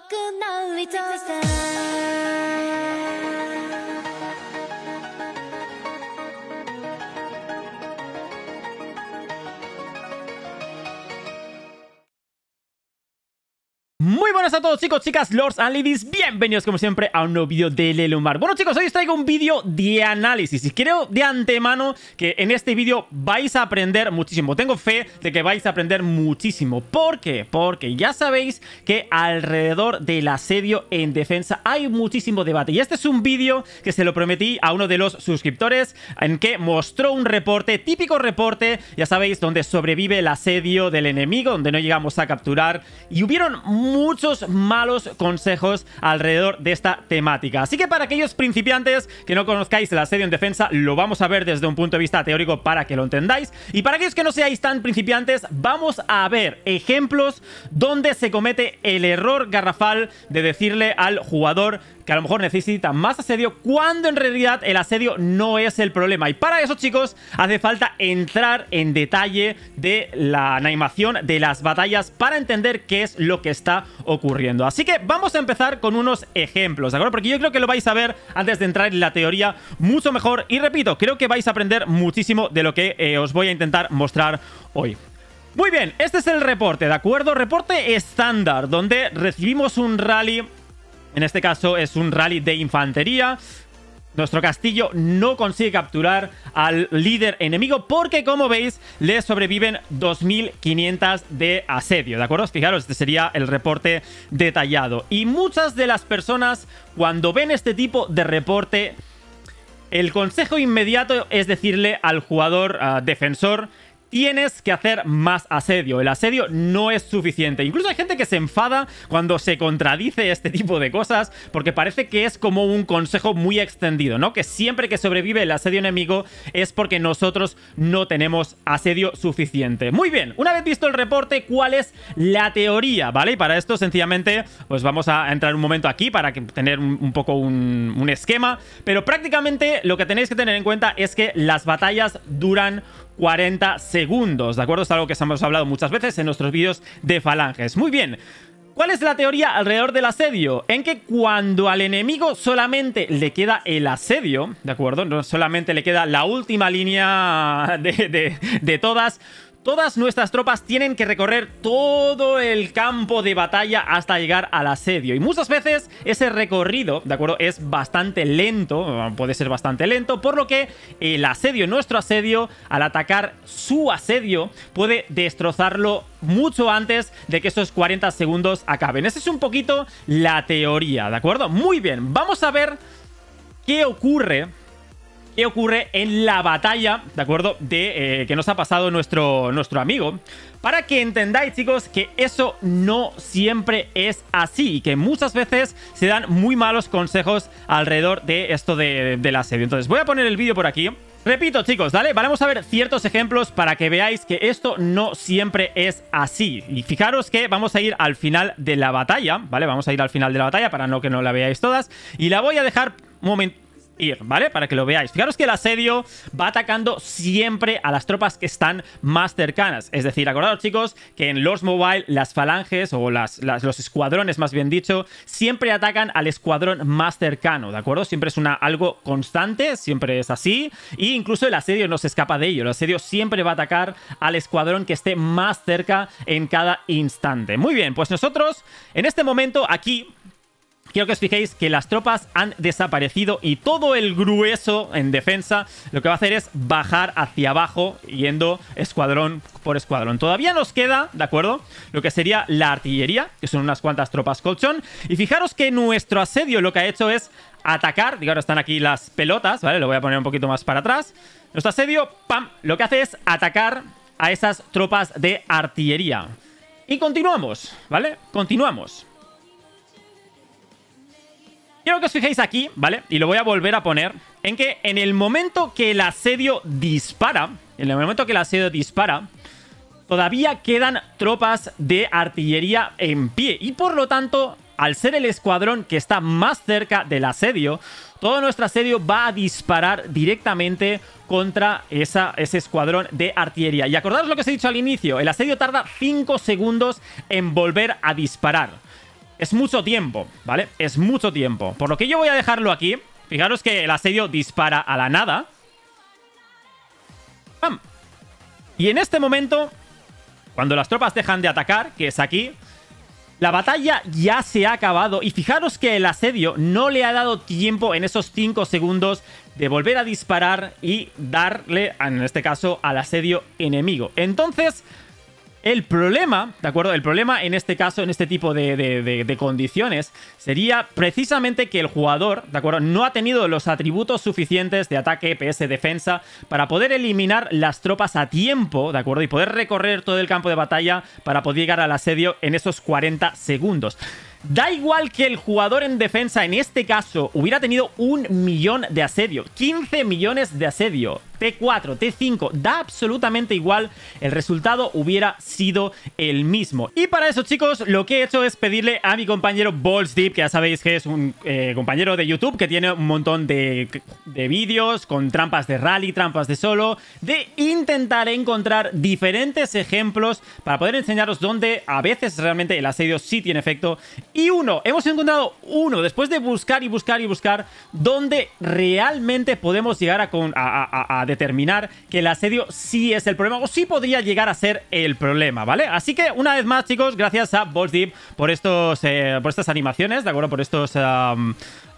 僕のリトさん Muy buenas a todos chicos, chicas, lords and ladies Bienvenidos como siempre a un nuevo vídeo de Lelumar Bueno chicos, hoy os traigo un vídeo de análisis Y creo de antemano que en este vídeo vais a aprender muchísimo Tengo fe de que vais a aprender muchísimo ¿Por qué? Porque ya sabéis que alrededor del asedio en defensa hay muchísimo debate Y este es un vídeo que se lo prometí a uno de los suscriptores En que mostró un reporte, típico reporte Ya sabéis, donde sobrevive el asedio del enemigo Donde no llegamos a capturar Y hubieron muchos muchos malos consejos alrededor de esta temática. Así que para aquellos principiantes que no conozcáis el asedio en defensa, lo vamos a ver desde un punto de vista teórico para que lo entendáis. Y para aquellos que no seáis tan principiantes, vamos a ver ejemplos donde se comete el error garrafal de decirle al jugador que a lo mejor necesita más asedio cuando en realidad el asedio no es el problema. Y para eso, chicos, hace falta entrar en detalle de la animación de las batallas para entender qué es lo que está ocurriendo. Así que vamos a empezar con unos ejemplos, ¿de acuerdo? Porque yo creo que lo vais a ver antes de entrar en la teoría mucho mejor. Y repito, creo que vais a aprender muchísimo de lo que eh, os voy a intentar mostrar hoy. Muy bien, este es el reporte, ¿de acuerdo? Reporte estándar, donde recibimos un rally en este caso es un rally de infantería nuestro castillo no consigue capturar al líder enemigo porque, como veis, le sobreviven 2.500 de asedio, ¿de acuerdo? Fijaros, este sería el reporte detallado. Y muchas de las personas, cuando ven este tipo de reporte, el consejo inmediato es decirle al jugador ah, defensor tienes que hacer más asedio. El asedio no es suficiente. Incluso hay gente que se enfada cuando se contradice este tipo de cosas, porque parece que es como un consejo muy extendido, ¿no? Que siempre que sobrevive el asedio enemigo es porque nosotros no tenemos asedio suficiente. Muy bien, una vez visto el reporte, ¿cuál es la teoría? ¿Vale? Y para esto sencillamente, pues vamos a entrar un momento aquí para tener un, poco un esquema, pero prácticamente lo que tenéis que tener en cuenta es que las batallas duran 40 segundos, ¿de acuerdo? Es algo que hemos hablado muchas veces en nuestros vídeos de falanges. Muy bien, ¿Cuál es la teoría alrededor del asedio? En que cuando al enemigo solamente le queda el asedio, ¿de acuerdo? No solamente le queda la última línea de, de todas, Todas nuestras tropas tienen que recorrer todo el campo de batalla hasta llegar al asedio. Y muchas veces ese recorrido, ¿de acuerdo? Es bastante lento, puede ser bastante lento, por lo que el asedio, nuestro asedio, al atacar su asedio, puede destrozarlo mucho antes de que esos 40 segundos acaben. Esa es un poquito la teoría, ¿de acuerdo? Muy bien, vamos a ver qué ocurre que ocurre en la batalla, ¿de acuerdo? De eh, que nos ha pasado nuestro, nuestro amigo. Para que entendáis, chicos, que eso no siempre es así y que muchas veces se dan muy malos consejos alrededor de esto de, la serie. Entonces, voy a poner el vídeo por aquí. Repito, chicos, ¿vale? Vamos a ver ciertos ejemplos para que veáis que esto no siempre es así. Y fijaros que vamos a ir al final de la batalla, ¿vale? Vamos a ir al final de la batalla para no que no la veáis todas. Y la voy a dejar un momento ir, ¿vale? Para que lo veáis. Fijaros que el asedio va atacando siempre a las tropas que están más cercanas. Es decir, acordaros chicos que en los Mobile las falanges o los escuadrones más bien dicho siempre atacan al escuadrón más cercano, ¿de acuerdo? Siempre es una, algo constante, siempre es así. E incluso el asedio no se escapa de ello. El asedio siempre va a atacar al escuadrón que esté más cerca en cada instante. Muy bien, pues nosotros en este momento aquí Quiero que os fijéis que las tropas han desaparecido y todo el grueso en defensa lo que va a hacer es bajar hacia abajo yendo escuadrón por escuadrón. Todavía nos queda, ¿de acuerdo? Lo que sería la artillería, que son unas cuantas tropas colchón. Y fijaros que nuestro asedio lo que ha hecho es atacar. Digo, ahora están aquí las pelotas, ¿vale? Lo voy a poner un poquito más para atrás. Nuestro asedio, ¡pam! Lo que hace es atacar a esas tropas de artillería. Y continuamos, ¿vale? Continuamos. Quiero que os fijéis aquí, ¿vale? Y lo voy a volver a poner. En que en el momento que el asedio dispara, en el momento que el asedio dispara, todavía quedan tropas de artillería en pie. Y por lo tanto, al ser el escuadrón que está más cerca del asedio, todo nuestro asedio va a disparar directamente contra esa, ese escuadrón de artillería. Y acordaros lo que os he dicho al inicio, el asedio tarda 5 segundos en volver a disparar. Es mucho tiempo, ¿vale? Es mucho tiempo. Por lo que yo voy a dejarlo aquí. Fijaros que el asedio dispara a la nada. ¡Pam! Y en este momento, cuando las tropas dejan de atacar, que es aquí, la batalla ya se ha acabado. Y fijaros que el asedio no le ha dado tiempo en esos 5 segundos de volver a disparar y darle, en este caso, al asedio enemigo. Entonces... El problema, ¿de acuerdo? El problema en este caso, en este tipo de, condiciones, sería precisamente que el jugador, ¿de acuerdo? No ha tenido los atributos suficientes de ataque, PS, defensa, para poder eliminar las tropas a tiempo, ¿de acuerdo? Y poder recorrer todo el campo de batalla para poder llegar al asedio en esos 40 segundos. Da igual que el jugador en defensa, en este caso, hubiera tenido un millón de asedio, 15 millones de asedio. T4, T5, da absolutamente igual, el resultado hubiera sido el mismo. Y para eso, chicos, lo que he hecho es pedirle a mi compañero Balls Deep, que ya sabéis que es un eh, compañero de YouTube que tiene un montón de, vídeos con trampas de rally, trampas de solo, de intentar encontrar diferentes ejemplos para poder enseñaros dónde a veces realmente el asedio sí tiene efecto. Y uno, hemos encontrado uno, después de buscar y buscar y buscar, donde realmente podemos llegar a, con, a determinar que el asedio sí es el problema o sí podría llegar a ser el problema, ¿vale? Así que una vez más, chicos, gracias a Boss Deep por, estos, eh, por estas animaciones, ¿de acuerdo? Por estos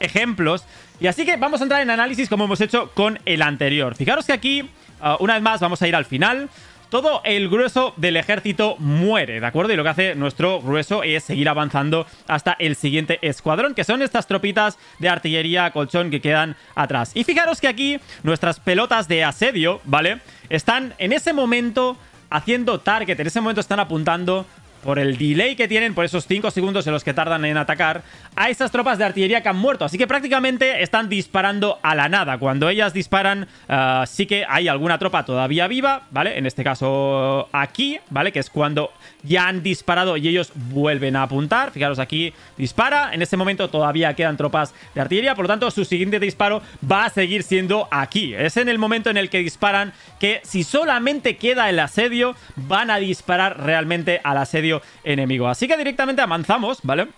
ejemplos. Y así que vamos a entrar en análisis como hemos hecho con el anterior. Fijaros que aquí, ah, una vez más, vamos a ir al final todo el grueso del ejército muere, ¿de acuerdo? Y lo que hace nuestro grueso es seguir avanzando hasta el siguiente escuadrón, que son estas tropitas de artillería colchón que quedan atrás. Y fijaros que aquí nuestras pelotas de asedio, ¿vale? Están en ese momento haciendo target, en ese momento están apuntando por el delay que tienen, por esos 5 segundos en los que tardan en atacar, a esas tropas de artillería que han muerto. Así que prácticamente están disparando a la nada. Cuando ellas disparan, ah, sí que hay alguna tropa todavía viva, ¿vale? En este caso aquí, ¿vale? Que es cuando ya han disparado y ellos vuelven a apuntar. Fijaros aquí, dispara. En este momento todavía quedan tropas de artillería, por lo tanto su siguiente disparo va a seguir siendo aquí. Es en el momento en el que disparan que si solamente queda el asedio, van a disparar realmente al asedio enemigo. Así que directamente avanzamos, ¿vale?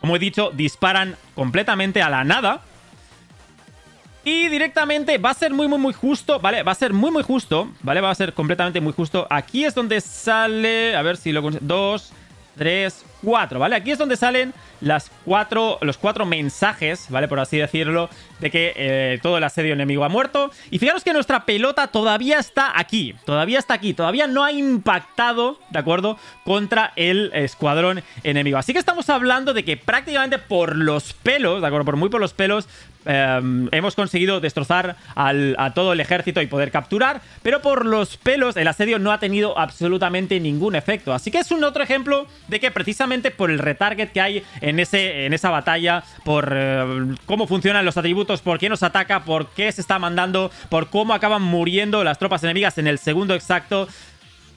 Como he dicho, disparan completamente a la nada. Y directamente va a ser muy, muy, muy justo, ¿vale? Va a ser muy, muy justo, ¿vale? Va a ser completamente muy justo. Aquí es donde sale... A ver si lo... Dos, tres ¿vale? Aquí es donde salen las cuatro, los cuatro mensajes, ¿vale? Por así decirlo, de que eh, todo el asedio enemigo ha muerto. Y fijaros que nuestra pelota todavía está aquí, todavía está aquí, todavía no ha impactado, ¿de acuerdo? Contra el escuadrón enemigo. Así que estamos hablando de que prácticamente por los pelos, ¿de acuerdo? Por muy por los pelos, em, hemos conseguido destrozar a todo el ejército y poder capturar, pero por los pelos el asedio no ha tenido absolutamente ningún efecto. Así que es un otro ejemplo de que precisamente por el retarget que hay en, ese, en esa batalla, por eh, cómo funcionan los atributos, por qué nos ataca, por qué se está mandando, por cómo acaban muriendo las tropas enemigas en el segundo exacto.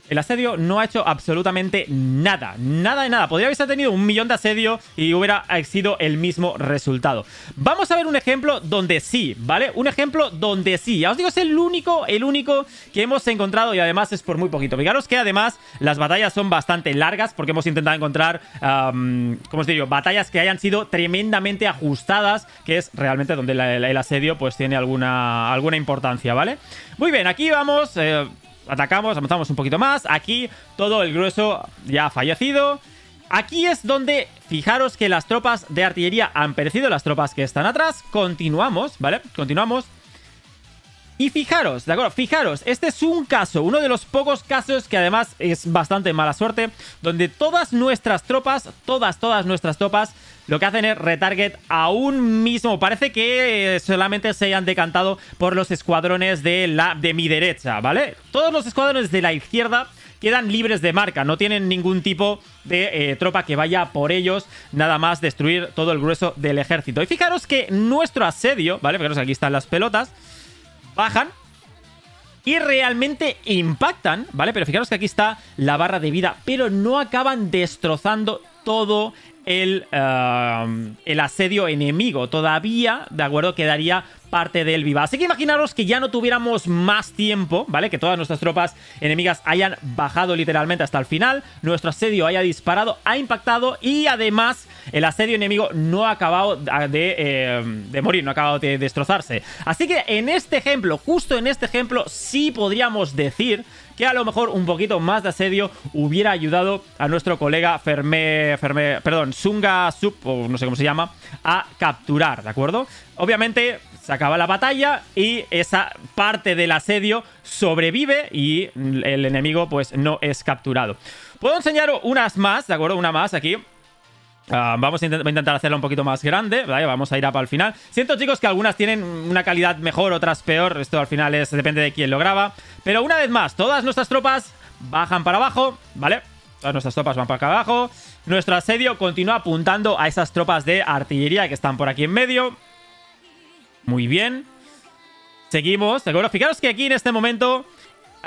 El asedio no ha hecho absolutamente nada, nada de nada. Podría haberse tenido un millón de asedio y hubiera sido el mismo resultado. Vamos a ver un ejemplo donde sí, ¿vale? Un ejemplo donde sí. Ya os digo, es el único, el único que hemos encontrado y además es por muy poquito. Fijaros que además las batallas son bastante largas porque hemos intentado encontrar, ¿cómo os digo? Batallas que hayan sido tremendamente ajustadas, que es realmente donde el asedio pues tiene alguna, alguna importancia, ¿vale? Muy bien, aquí vamos... Eh, atacamos, avanzamos un poquito más. Aquí todo el grueso ya ha fallecido. Aquí es donde, fijaros que las tropas de artillería han perecido, las tropas que están atrás. Continuamos, ¿vale? Continuamos. Y fijaros, ¿de acuerdo? Fijaros, este es un caso, uno de los pocos casos que además es bastante mala suerte, donde todas nuestras tropas, todas, todas nuestras tropas lo que hacen es retarget a un mismo. Parece que eh, solamente se hayan decantado por los escuadrones de, la, de mi derecha, ¿vale? Todos los escuadrones de la izquierda quedan libres de marca, no tienen ningún tipo de eh, tropa que vaya por ellos, nada más destruir todo el grueso del ejército. Y fijaros que nuestro asedio, ¿vale? Fijaros, aquí están las pelotas, bajan, y realmente impactan, ¿vale? Pero fijaros que aquí está la barra de vida, pero no acaban destrozando todo Um, el, asedio enemigo. Todavía, de acuerdo, quedaría parte del viva. Así que imaginaros que ya no tuviéramos más tiempo, ¿vale? Que todas nuestras tropas enemigas hayan bajado literalmente hasta el final, nuestro asedio haya disparado, ha impactado y además el asedio enemigo no ha acabado de, em, de morir, no ha acabado de destrozarse. Así que en este ejemplo, justo en este ejemplo, sí podríamos decir que a lo mejor un poquito más de asedio hubiera ayudado a nuestro colega ferme ferme perdón, Sunga Sub, o no sé cómo se llama, a capturar, ¿de acuerdo? Obviamente se acaba la batalla y esa parte del asedio sobrevive y el enemigo pues no es capturado. Puedo enseñar unas más, ¿de acuerdo? Una más aquí. Ah, vamos a, intentar hacerla un poquito más grande, ¿vale? vamos a ir a para el final. Siento chicos que algunas tienen una calidad mejor, otras peor, esto al final es, depende de quién lo graba. Pero una vez más, todas nuestras tropas bajan para abajo, ¿vale? Todas nuestras tropas van para acá abajo. Nuestro asedio continúa apuntando a esas tropas de artillería que están por aquí en medio. Muy bien. Seguimos, Fijaros que aquí en este momento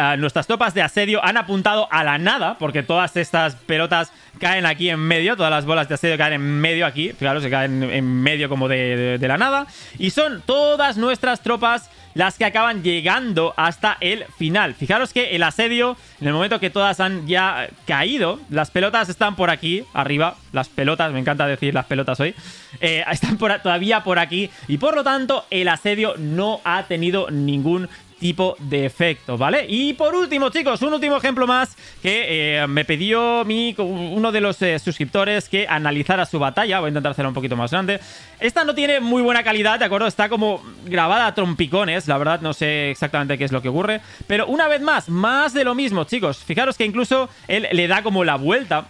Ah, nuestras tropas de asedio han apuntado a la nada, porque todas estas pelotas caen aquí en medio, todas las bolas de asedio caen en medio aquí, Fijaros, se caen en medio como de, la nada, y son todas nuestras tropas las que acaban llegando hasta el final. Fijaros que el asedio, en el momento que todas han ya caído, las pelotas están por aquí, arriba, las pelotas, me encanta decir las pelotas hoy, eh, están todavía por aquí y por lo tanto el asedio no ha tenido ningún tipo de efecto, ¿vale? Y por último, chicos, un último ejemplo más que eh, me pidió mi, uno de los eh, suscriptores que analizara su batalla. Voy a intentar hacerla un poquito más grande. Esta no tiene muy buena calidad, ¿de acuerdo? Está como grabada a trompicones, la verdad no sé exactamente qué es lo que ocurre. Pero una vez más, más de lo mismo, chicos. Fijaros que incluso él le da como la vuelta.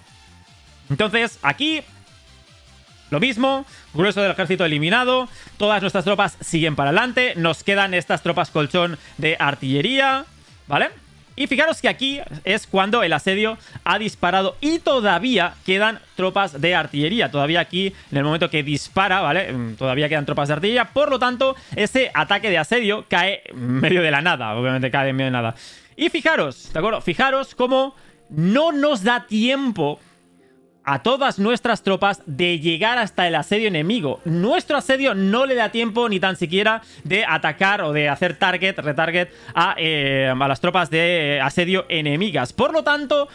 Entonces, aquí lo mismo, grueso del ejército eliminado, todas nuestras tropas siguen para adelante, nos quedan estas tropas colchón de artillería, ¿vale? Y fijaros que aquí es cuando el asedio ha disparado y todavía quedan tropas de artillería. Todavía aquí, en el momento que dispara, ¿vale? Mm, todavía quedan tropas de artillería. Por lo tanto, ese ataque de asedio cae medio de la nada. Obviamente cae en medio de nada. Y fijaros, ¿de acuerdo? Fijaros cómo no nos da tiempo a todas nuestras tropas de llegar hasta el asedio enemigo. Nuestro asedio no le da tiempo ni tan siquiera de atacar o de hacer target, retarget a, eh, las tropas de eh, asedio enemigas. Por lo tanto,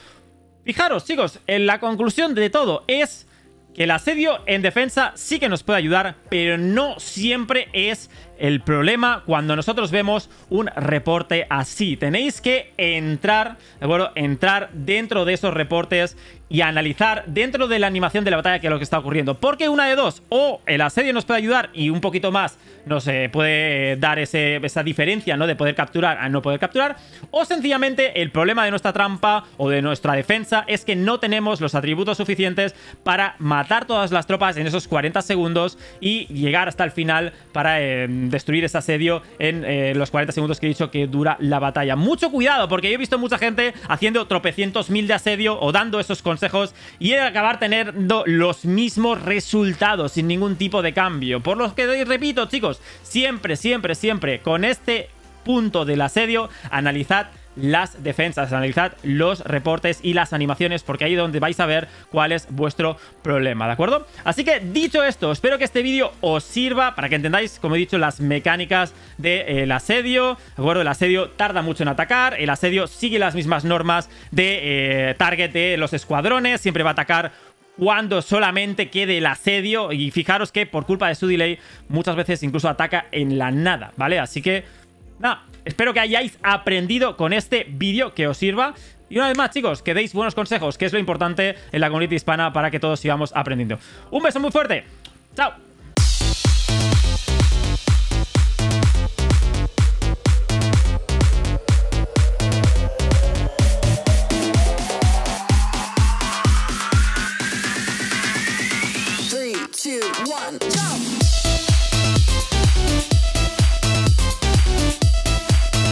fijaros chicos, en la conclusión de todo es que el asedio en defensa sí que nos puede ayudar, pero no siempre es el problema cuando nosotros vemos un reporte así. Tenéis que entrar, bueno, entrar dentro de esos reportes y analizar dentro de la animación de la batalla que es lo que está ocurriendo. Porque una de dos, o el asedio nos puede ayudar y un poquito más nos eh, puede dar esa diferencia ¿no? de poder capturar a no poder capturar, o sencillamente el problema de nuestra trampa o de nuestra defensa es que no tenemos los atributos suficientes para matar todas las tropas en esos 40 segundos y llegar hasta el final para... Eh, destruir ese asedio en eh, los 40 segundos que he dicho que dura la batalla. Mucho cuidado, porque yo he visto mucha gente haciendo tropecientos mil de asedio o dando esos consejos y acabar teniendo los mismos resultados sin ningún tipo de cambio. Por lo que repito, chicos, siempre, siempre, siempre, con este punto del asedio, analizad las defensas, analizad los reportes y las animaciones, porque ahí es donde vais a ver cuál es vuestro problema, ¿de acuerdo? Así que dicho esto, espero que este vídeo os sirva para que entendáis, como he dicho, las mecánicas del eh, asedio, ¿de acuerdo? El asedio tarda mucho en atacar, el asedio sigue las mismas normas de eh, target de los escuadrones, siempre va a atacar cuando solamente quede el asedio y fijaros que por culpa de su delay muchas veces incluso ataca en la nada, ¿vale? Así que Nada, espero que hayáis aprendido con este vídeo, que os sirva. Y una vez más, chicos, que deis buenos consejos, que es lo importante en la comunidad hispana para que todos sigamos aprendiendo. Un beso muy fuerte. Chao.